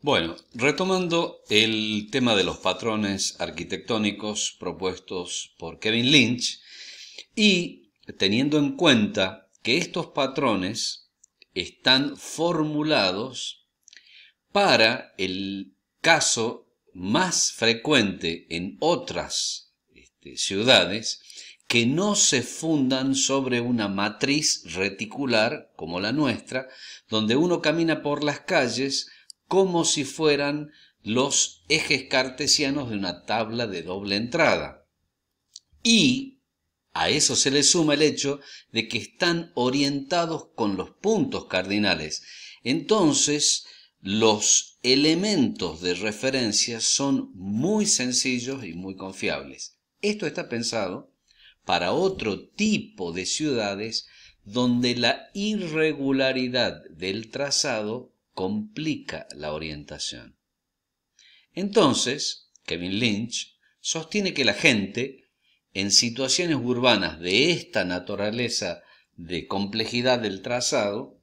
Bueno, retomando el tema de los patrones arquitectónicos propuestos por Kevin Lynch y teniendo en cuenta que estos patrones están formulados para el caso más frecuente en otras este, ciudades que no se fundan sobre una matriz reticular como la nuestra, donde uno camina por las calles como si fueran los ejes cartesianos de una tabla de doble entrada. Y a eso se le suma el hecho de que están orientados con los puntos cardinales. Entonces, los elementos de referencia son muy sencillos y muy confiables. Esto está pensado para otro tipo de ciudades donde la irregularidad del trazado complica la orientación. Entonces, Kevin Lynch sostiene que la gente, en situaciones urbanas de esta naturaleza de complejidad del trazado,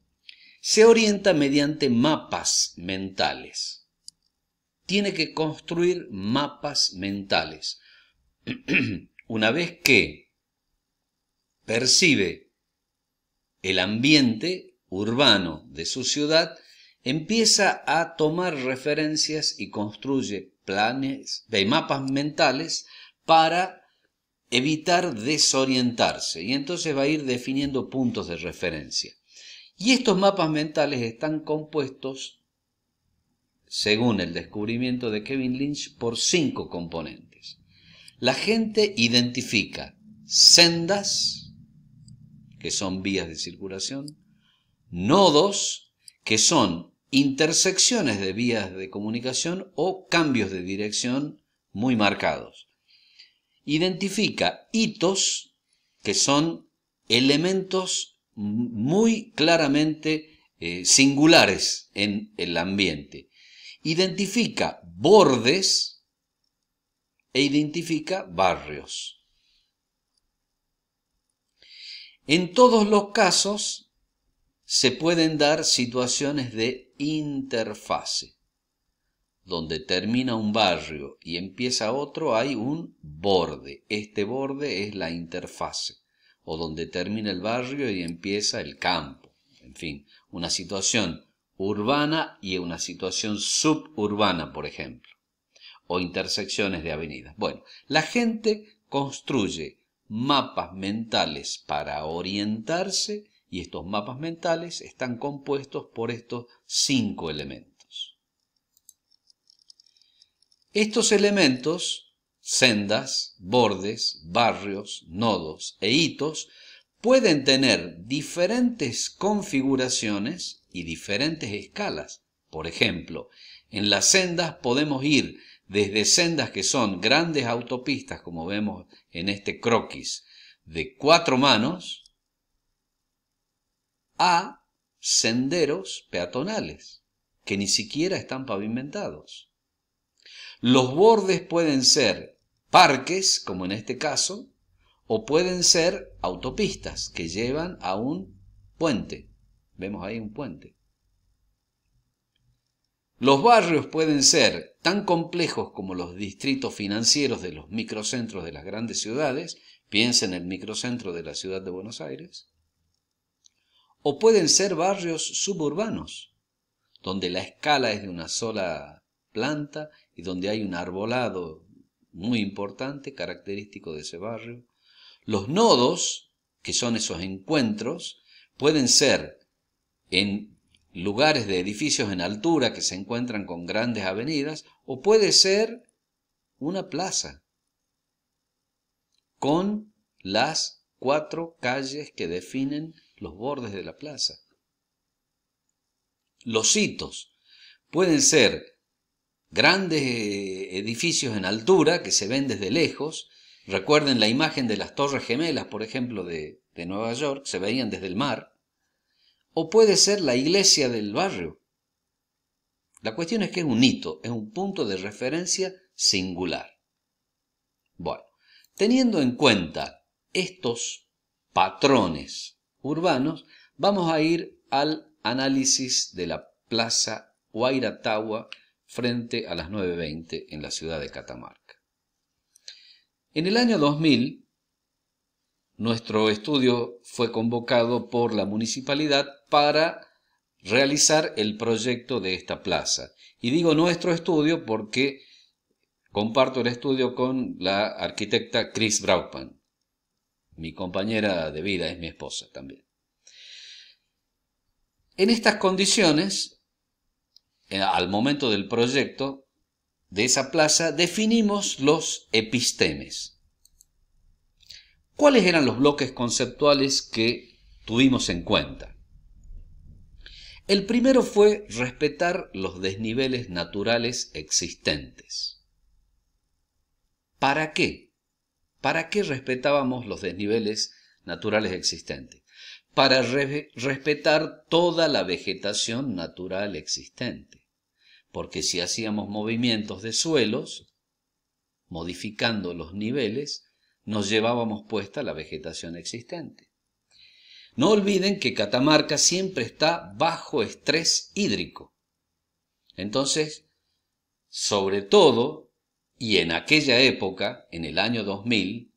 se orienta mediante mapas mentales. Tiene que construir mapas mentales. Una vez que percibe el ambiente urbano de su ciudad, empieza a tomar referencias y construye planes de mapas mentales para evitar desorientarse y entonces va a ir definiendo puntos de referencia. Y estos mapas mentales están compuestos, según el descubrimiento de Kevin Lynch, por cinco componentes. La gente identifica sendas, que son vías de circulación, nodos, que son intersecciones de vías de comunicación o cambios de dirección muy marcados. Identifica hitos que son elementos muy claramente eh, singulares en el ambiente. Identifica bordes e identifica barrios. En todos los casos se pueden dar situaciones de interfase. Donde termina un barrio y empieza otro hay un borde. Este borde es la interfase. O donde termina el barrio y empieza el campo. En fin, una situación urbana y una situación suburbana, por ejemplo. O intersecciones de avenidas. Bueno, la gente construye mapas mentales para orientarse y estos mapas mentales están compuestos por estos cinco elementos. Estos elementos, sendas, bordes, barrios, nodos e hitos, pueden tener diferentes configuraciones y diferentes escalas. Por ejemplo, en las sendas podemos ir desde sendas que son grandes autopistas, como vemos en este croquis, de cuatro manos, a senderos peatonales que ni siquiera están pavimentados. Los bordes pueden ser parques, como en este caso, o pueden ser autopistas que llevan a un puente. Vemos ahí un puente. Los barrios pueden ser tan complejos como los distritos financieros de los microcentros de las grandes ciudades, piensen en el microcentro de la ciudad de Buenos Aires, o pueden ser barrios suburbanos, donde la escala es de una sola planta y donde hay un arbolado muy importante, característico de ese barrio. Los nodos, que son esos encuentros, pueden ser en lugares de edificios en altura que se encuentran con grandes avenidas, o puede ser una plaza con las cuatro calles que definen los bordes de la plaza. Los hitos pueden ser grandes eh, edificios en altura que se ven desde lejos. Recuerden la imagen de las Torres Gemelas, por ejemplo, de, de Nueva York, se veían desde el mar. O puede ser la iglesia del barrio. La cuestión es que es un hito, es un punto de referencia singular. Bueno, teniendo en cuenta estos patrones urbanos, vamos a ir al análisis de la Plaza Huayratagua frente a las 9.20 en la ciudad de Catamarca. En el año 2000, nuestro estudio fue convocado por la municipalidad para realizar el proyecto de esta plaza. Y digo nuestro estudio porque comparto el estudio con la arquitecta Chris Braupan. Mi compañera de vida es mi esposa también. En estas condiciones, eh, al momento del proyecto de esa plaza, definimos los epistemes. ¿Cuáles eran los bloques conceptuales que tuvimos en cuenta? El primero fue respetar los desniveles naturales existentes. ¿Para qué? ¿Para qué respetábamos los desniveles naturales existentes? Para respetar toda la vegetación natural existente. Porque si hacíamos movimientos de suelos, modificando los niveles, nos llevábamos puesta la vegetación existente. No olviden que Catamarca siempre está bajo estrés hídrico. Entonces, sobre todo, y en aquella época, en el año 2000,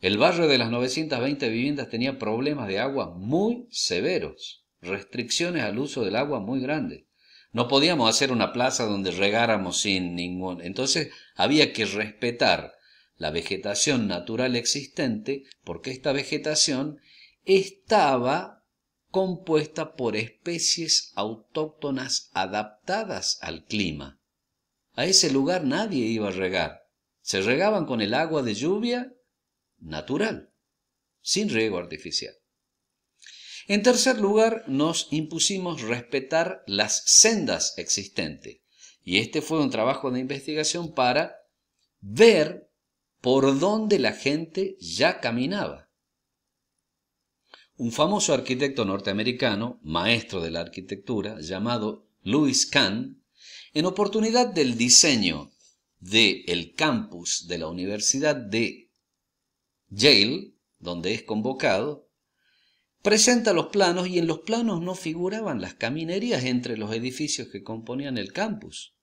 el barrio de las 920 viviendas tenía problemas de agua muy severos, restricciones al uso del agua muy grandes. No podíamos hacer una plaza donde regáramos sin ningún... Entonces había que respetar la vegetación natural existente porque esta vegetación estaba compuesta por especies autóctonas adaptadas al clima. A ese lugar nadie iba a regar. Se regaban con el agua de lluvia natural, sin riego artificial. En tercer lugar, nos impusimos respetar las sendas existentes. Y este fue un trabajo de investigación para ver por dónde la gente ya caminaba. Un famoso arquitecto norteamericano, maestro de la arquitectura, llamado Louis Kahn, en oportunidad del diseño del el campus de la Universidad de Yale, donde es convocado, presenta los planos y en los planos no figuraban las caminerías entre los edificios que componían el campus.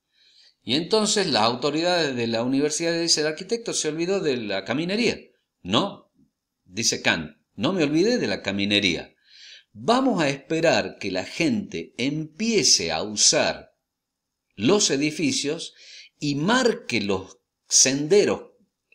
Y entonces las autoridades de la universidad dicen, el arquitecto se olvidó de la caminería. No, dice Kant, no me olvidé de la caminería. Vamos a esperar que la gente empiece a usar los edificios y marque los senderos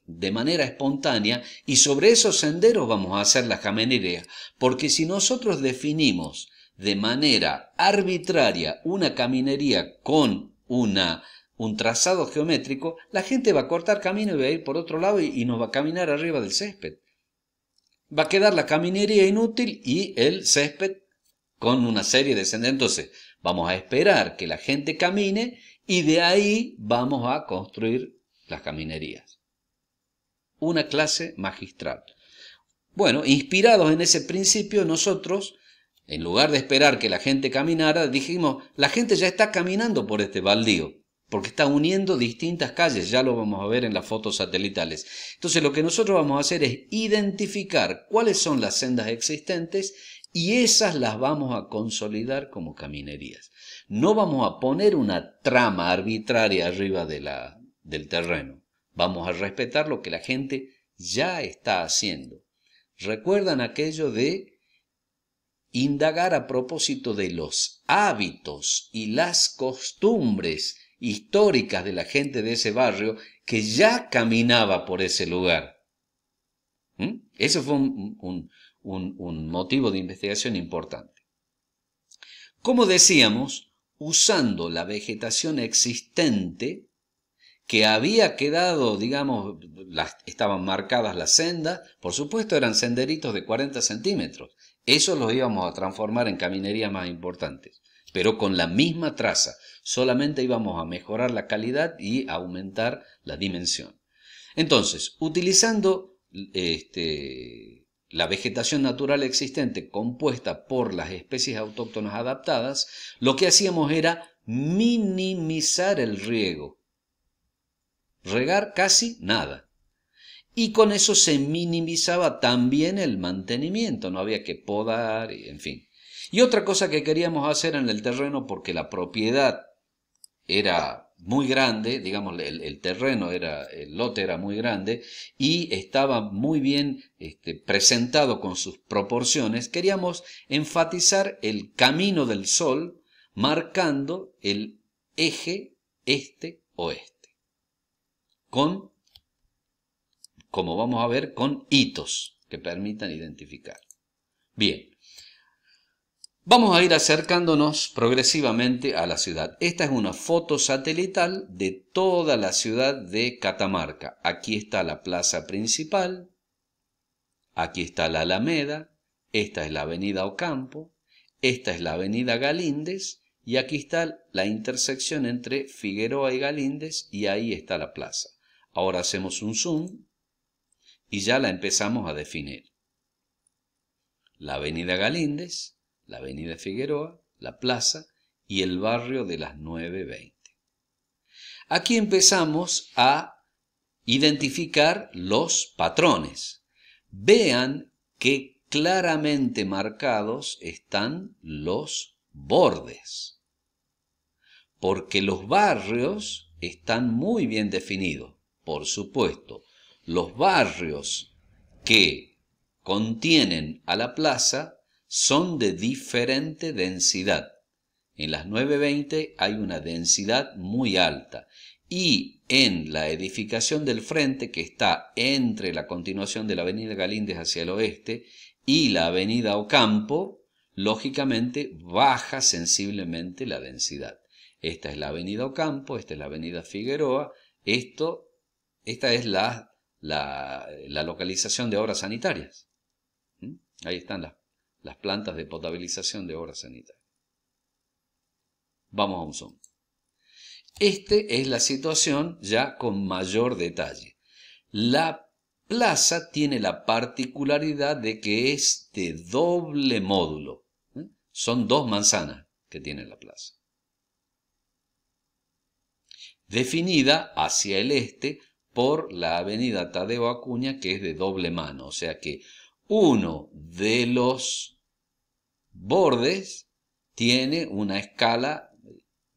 de manera espontánea y sobre esos senderos vamos a hacer la caminería. porque si nosotros definimos de manera arbitraria una caminería con una un trazado geométrico, la gente va a cortar camino y va a ir por otro lado y, nos va a caminar arriba del césped. Va a quedar la caminería inútil y el césped con una serie de senderos. Vamos a esperar que la gente camine y de ahí vamos a construir las caminerías. Una clase magistral. Bueno, inspirados en ese principio, nosotros, en lugar de esperar que la gente caminara, dijimos, la gente ya está caminando por este baldío, porque está uniendo distintas calles, ya lo vamos a ver en las fotos satelitales. Entonces lo que nosotros vamos a hacer es identificar cuáles son las sendas existentes y esas las vamos a consolidar como caminerías. No vamos a poner una trama arbitraria arriba de la, del terreno. Vamos a respetar lo que la gente ya está haciendo. Recuerdan aquello de indagar a propósito de los hábitos y las costumbres históricas de la gente de ese barrio que ya caminaba por ese lugar. ¿Mm? Eso fue un, un, motivo de investigación importante. Como decíamos, usando la vegetación existente que había quedado, digamos, las, estaban marcadas las sendas, por supuesto eran senderitos de 40 centímetros, esos los íbamos a transformar en caminerías más importantes, pero con la misma traza, solamente íbamos a mejorar la calidad y aumentar la dimensión. Entonces, utilizando este, la vegetación natural existente compuesta por las especies autóctonas adaptadas, lo que hacíamos era minimizar el riego. Regar casi nada. Y con eso se minimizaba también el mantenimiento, no había que podar, en fin. Y otra cosa que queríamos hacer en el terreno porque la propiedad era muy grande, digamos, el, terreno era, el lote era muy grande y estaba muy bien este, presentado con sus proporciones, queríamos enfatizar el camino del sol marcando el eje este-oeste, con, como vamos a ver, con hitos que permitan identificar. Bien, Vamos a ir acercándonos progresivamente a la ciudad. Esta es una foto satelital de toda la ciudad de Catamarca. Aquí está la plaza principal, aquí está la Alameda, esta es la avenida Ocampo, esta es la avenida Galíndez y aquí está la intersección entre Figueroa y Galíndez y ahí está la plaza. Ahora hacemos un zoom y ya la empezamos a definir. La avenida Galíndez, la avenida Figueroa, la plaza y el barrio de las 9.20. Aquí empezamos a identificar los patrones. Vean que claramente marcados están los bordes, porque los barrios están muy bien definidos. Por supuesto, los barrios que contienen a la plaza son de diferente densidad. En las 920 hay una densidad muy alta y en la edificación del frente que está entre la continuación de la avenida Galíndez hacia el oeste y la avenida Ocampo, lógicamente baja sensiblemente la densidad. Esta es la avenida Ocampo, esta es la avenida Figueroa, esto, esta es la, la, localización de obras sanitarias. ¿Mm? Ahí están las las plantas de potabilización de obra sanitaria. Vamos a un zoom. Esta es la situación ya con mayor detalle. La plaza tiene la particularidad de que es de doble módulo. ¿eh? Son dos manzanas que tiene la plaza. Definida hacia el este por la avenida Tadeo Acuña, que es de doble mano, o sea que uno de los bordes tiene una escala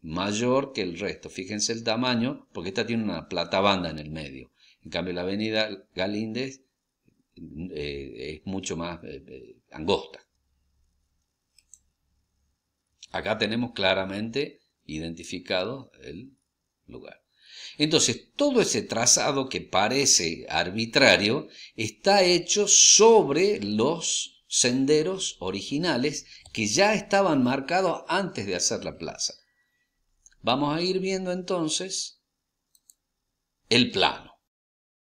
mayor que el resto. Fíjense el tamaño, porque esta tiene una plata banda en el medio. En cambio, la avenida Galíndez eh, es mucho más eh, eh, angosta. Acá tenemos claramente identificado el lugar. Entonces, todo ese trazado que parece arbitrario está hecho sobre los senderos originales que ya estaban marcados antes de hacer la plaza. Vamos a ir viendo entonces el plano.